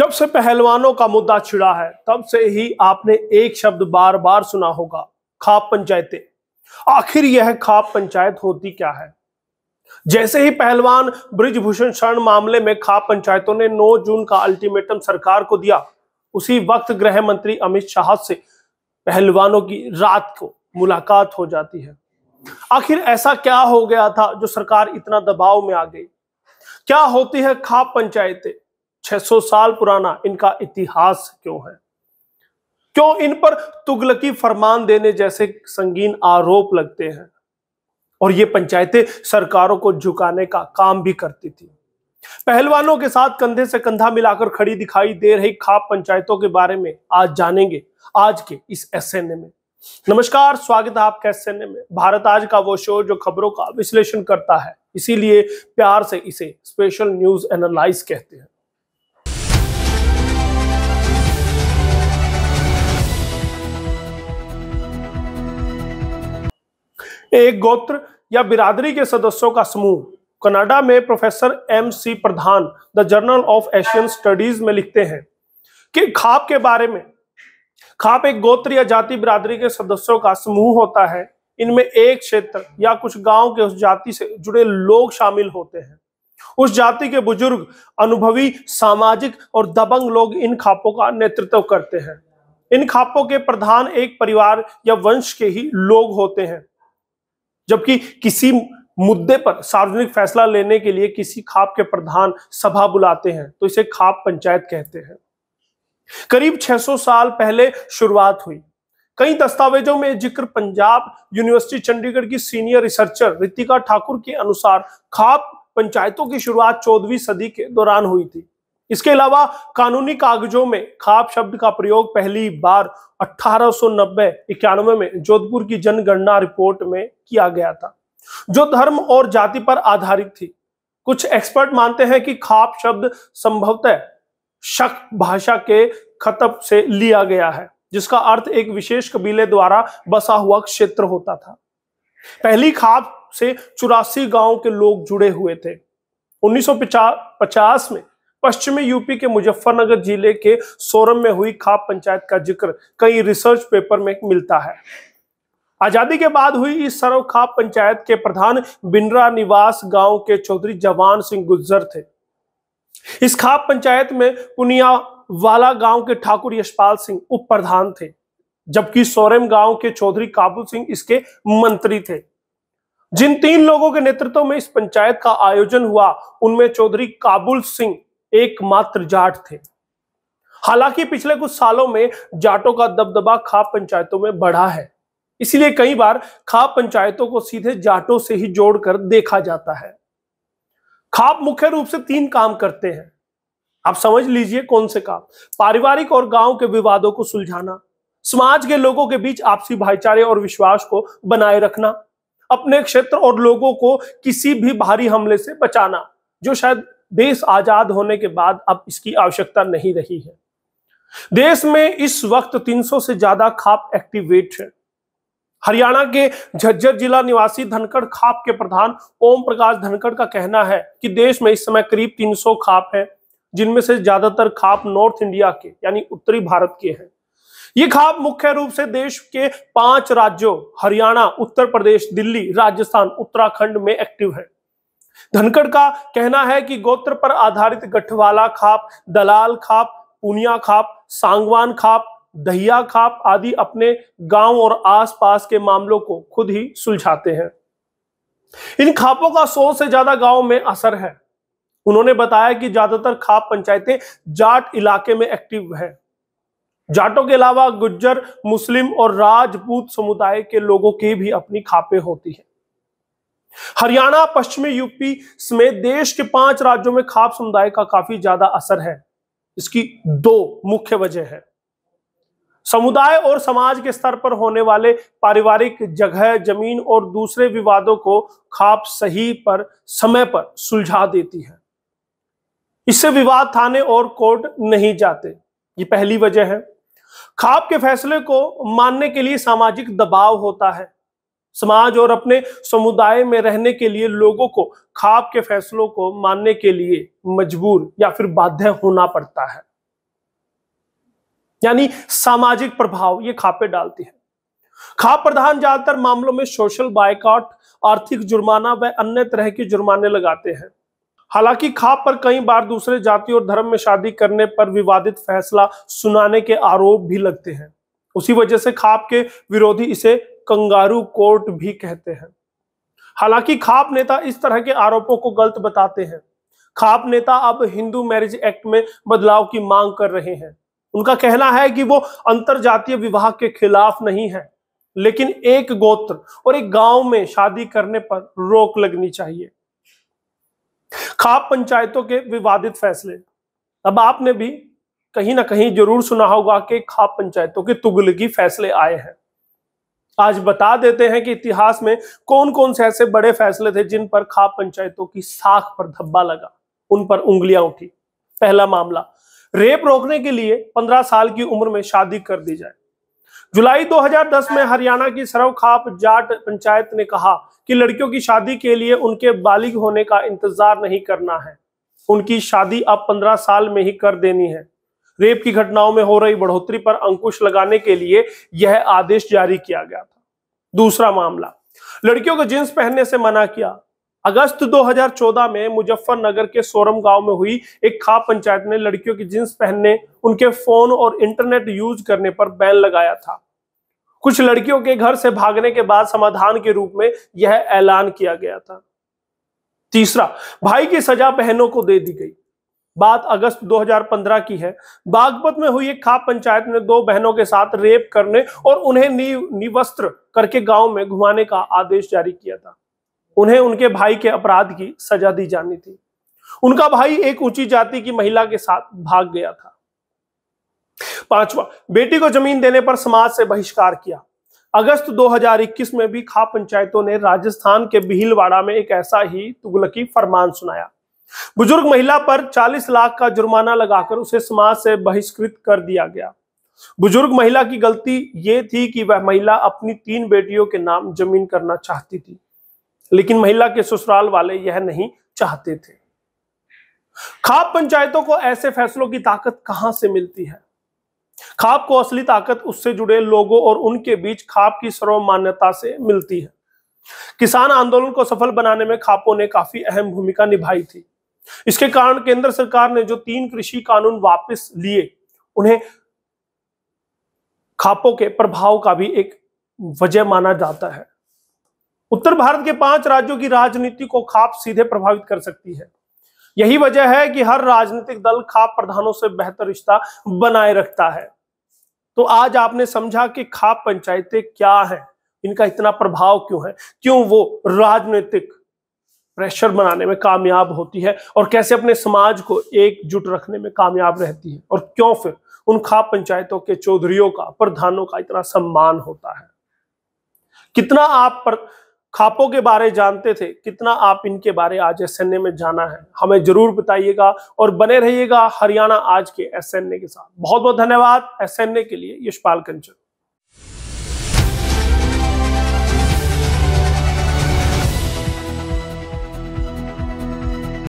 जब से पहलवानों का मुद्दा छिड़ा है तब से ही आपने एक शब्द बार बार सुना होगा खाप पंचायतें आखिर यह खाप पंचायत होती क्या है जैसे ही पहलवान ब्रिजभूषण शरण मामले में खाप पंचायतों ने 9 जून का अल्टीमेटम सरकार को दिया उसी वक्त गृह मंत्री अमित शाह से पहलवानों की रात को मुलाकात हो जाती है आखिर ऐसा क्या हो गया था जो सरकार इतना दबाव में आ गई क्या होती है खाप पंचायतें 600 साल पुराना इनका इतिहास क्यों है क्यों इन पर तुगलकी फरमान देने जैसे संगीन आरोप लगते हैं और ये पंचायतें सरकारों को झुकाने का काम भी करती थी पहलवानों के साथ कंधे से कंधा मिलाकर खड़ी दिखाई दे रही खाप पंचायतों के बारे में आज जानेंगे आज के इस एस में नमस्कार स्वागत है आपका एस में भारत आज का वो शो जो खबरों का विश्लेषण करता है इसीलिए प्यार से इसे स्पेशल न्यूज एनालाइज कहते हैं एक गोत्र या बिरादरी के सदस्यों का समूह कनाडा में professor M C Pradhan the journal of Asian studies में लिखते हैं कि खाप के बारे में खाप एक गोत्र या जाति बिरादरी के सदस्यों का समूह होता है इनमें एक क्षेत्र या कुछ गांव के उस जाति से जुड़े लोग शामिल होते हैं उस जाति के बुजुर्ग अनुभवी सामाजिक और दबंग लोग इन खापों का नेतृत्व करते हैं इन खापों के प्रधान एक परिवार या वंश के ही लोग होते हैं जबकि किसी मुद्दे पर सार्वजनिक फैसला लेने के लिए किसी खाप के प्रधान सभा बुलाते हैं तो इसे खाप पंचायत कहते हैं करीब 600 साल पहले शुरुआत हुई कई दस्तावेजों में जिक्र पंजाब यूनिवर्सिटी चंडीगढ़ की सीनियर रिसर्चर रितिका ठाकुर के अनुसार खाप पंचायतों की शुरुआत चौदहवीं सदी के दौरान हुई थी इसके अलावा कानूनी कागजों में खाप शब्द का प्रयोग पहली बार 1890 इक्यानवे में जोधपुर की जनगणना रिपोर्ट में किया गया था जो धर्म और जाति पर आधारित थी कुछ एक्सपर्ट मानते हैं कि खाप शब्द संभवतः शक भाषा के खतब से लिया गया है जिसका अर्थ एक विशेष कबीले द्वारा बसा हुआ क्षेत्र होता था पहली खाप से चौरासी गांव के लोग जुड़े हुए थे 1950 में पश्चिमी यूपी के मुजफ्फरनगर जिले के सोरम में हुई खाप पंचायत का जिक्र कई रिसर्च पेपर में मिलता है आजादी के बाद हुई इस सरव खाप पंचायत के प्रधान बिंद्रा निवास गांव के चौधरी जवान सिंह गुज्जर थे इस खाप पंचायत में पुनिया वाला गांव के ठाकुर यशपाल सिंह उप प्रधान थे जबकि सोरेम गांव के चौधरी काबुल सिंह इसके मंत्री थे जिन तीन लोगों के नेतृत्व में इस पंचायत का आयोजन हुआ उनमें चौधरी काबुल सिंह एकमात्र जाट थे हालांकि पिछले कुछ सालों में जाटों का दबदबा खाप पंचायतों में बढ़ा है इसलिए कई बार खाप पंचायतों को सीधे जाटों से ही जोड़कर देखा जाता है खाप मुख्य रूप से तीन काम करते हैं आप समझ लीजिए कौन से काम पारिवारिक और गांव के विवादों को सुलझाना समाज के लोगों के बीच आपसी भाईचारे और विश्वास को बनाए रखना अपने क्षेत्र और लोगों को किसी भी भारी हमले से बचाना जो शायद देश आजाद होने के बाद अब इसकी आवश्यकता नहीं रही है देश में इस वक्त 300 से ज्यादा खाप एक्टिवेट है हरियाणा के झज्जर जिला निवासी धनखड़ खाप के प्रधान ओम प्रकाश धनखड़ का कहना है कि देश में इस समय करीब 300 खाप हैं जिनमें से ज्यादातर खाप नॉर्थ इंडिया के यानी उत्तरी भारत के हैं ये खाप मुख्य रूप से देश के पांच राज्यों हरियाणा उत्तर प्रदेश दिल्ली राजस्थान उत्तराखंड में एक्टिव है धनखड़ का कहना है कि गोत्र पर आधारित गठवाला खाप दलाल खाप पुनिया खाप सांगवान खाप दहिया खाप आदि अपने गांव और आसपास के मामलों को खुद ही सुलझाते हैं इन खापों का सौ से ज्यादा गांव में असर है उन्होंने बताया कि ज्यादातर खाप पंचायतें जाट इलाके में एक्टिव हैं जाटों के अलावा गुज्जर मुस्लिम और राजपूत समुदाय के लोगों की भी अपनी खापे होती है हरियाणा पश्चिमी यूपी समेत देश के पांच राज्यों में खाप समुदाय का काफी ज्यादा असर है इसकी दो मुख्य वजह है समुदाय और समाज के स्तर पर होने वाले पारिवारिक जगह जमीन और दूसरे विवादों को खाप सही पर समय पर सुलझा देती है इससे विवाद थाने और कोर्ट नहीं जाते ये पहली वजह है खाप के फैसले को मानने के लिए सामाजिक दबाव होता है समाज और अपने समुदाय में रहने के लिए लोगों को खाप के फैसलों को मानने के लिए मजबूर या फिर बाध्य होना पड़ता है यानी सामाजिक प्रभाव ये खापे डालती है खाप प्रधान ज्यादातर मामलों में सोशल बायकॉट आर्थिक जुर्माना व अन्य तरह के जुर्माने लगाते हैं हालांकि खाप पर कई बार दूसरे जाति और धर्म में शादी करने पर विवादित फैसला सुनाने के आरोप भी लगते हैं उसी वजह से खाप के विरोधी इसे कंगारू कोर्ट भी कहते हैं हालांकि खाप नेता इस तरह के आरोपों को गलत बताते हैं खाप नेता अब हिंदू मैरिज एक्ट में बदलाव की मांग कर रहे हैं उनका कहना है कि वो अंतर जातीय विवाह के खिलाफ नहीं है लेकिन एक गोत्र और एक गांव में शादी करने पर रोक लगनी चाहिए खाप पंचायतों के विवादित फैसले अब आपने भी कहीं ना कहीं जरूर सुना होगा कि खाप पंचायतों के तुगलकी फैसले आए हैं आज बता देते हैं कि इतिहास में कौन कौन से ऐसे बड़े फैसले थे जिन पर खाप पंचायतों की साख पर धब्बा लगा उन पर उंगलियां उठी पहला मामला रेप रोकने के लिए 15 साल की उम्र में शादी कर दी जाए जुलाई 2010 में हरियाणा की सरव खाप जाट पंचायत ने कहा कि लड़कियों की शादी के लिए उनके बालिग होने का इंतजार नहीं करना है उनकी शादी अब 15 साल में ही कर देनी है रेप की घटनाओं में हो रही बढ़ोतरी पर अंकुश लगाने के लिए यह आदेश जारी किया गया था दूसरा मामला लड़कियों को जींस पहनने से मना किया अगस्त 2014 में मुजफ्फरनगर के सोरम गांव में हुई एक खा पंचायत ने लड़कियों की जींस पहनने उनके फोन और इंटरनेट यूज करने पर बैन लगाया था कुछ लड़कियों के घर से भागने के बाद समाधान के रूप में यह ऐलान किया गया था तीसरा भाई की सजा बहनों को दे दी गई बात अगस्त 2015 की है बागपत में हुई एक खाप पंचायत में दो बहनों के साथ रेप करने और उन्हें नि, निवस्त्र करके गांव में घुमाने का आदेश जारी किया था उन्हें उनके भाई के अपराध की सजा दी जानी थी उनका भाई एक ऊंची जाति की महिला के साथ भाग गया था पांचवा बेटी को जमीन देने पर समाज से बहिष्कार किया अगस्त 2021 में भी खाप पंचायतों ने राजस्थान के बिहिलवाड़ा में एक ऐसा ही तुगलकी फरमान सुनाया बुजुर्ग महिला पर 40 लाख का जुर्माना लगाकर उसे समाज से बहिष्कृत कर दिया गया बुजुर्ग महिला की गलती ये थी कि वह महिला अपनी तीन बेटियों के नाम जमीन करना चाहती थी लेकिन महिला के ससुराल वाले यह नहीं चाहते थे खाप पंचायतों को ऐसे फैसलों की ताकत कहां से मिलती है खाप को असली ताकत उससे जुड़े लोगों और उनके बीच खाप की सर्वमान्यता से मिलती है किसान आंदोलन को सफल बनाने में खापों ने काफी अहम भूमिका निभाई थी इसके कारण केंद्र सरकार ने जो तीन कृषि कानून वापस लिए उन्हें खापों के प्रभाव का भी एक वजह माना जाता है उत्तर भारत के पांच राज्यों की राजनीति को खाप सीधे प्रभावित कर सकती है यही वजह है कि हर राजनीतिक दल खाप प्रधानों से बेहतर रिश्ता बनाए रखता है तो आज आपने समझा कि खाप पंचायतें क्या हैं इनका इतना प्रभाव क्यों है क्यों वो राजनीतिक प्रेशर बनाने में कामयाब होती है और कैसे अपने समाज को एकजुट रखने में कामयाब रहती है और क्यों फिर उन खाप पंचायतों के चौधरियों का प्रधानों का इतना सम्मान होता है कितना आप पर खापों के बारे जानते थे कितना आप इनके बारे आज एस में जाना है हमें जरूर बताइएगा और बने रहिएगा हरियाणा आज के एस के साथ बहुत बहुत धन्यवाद एस के लिए यशपाल कंचन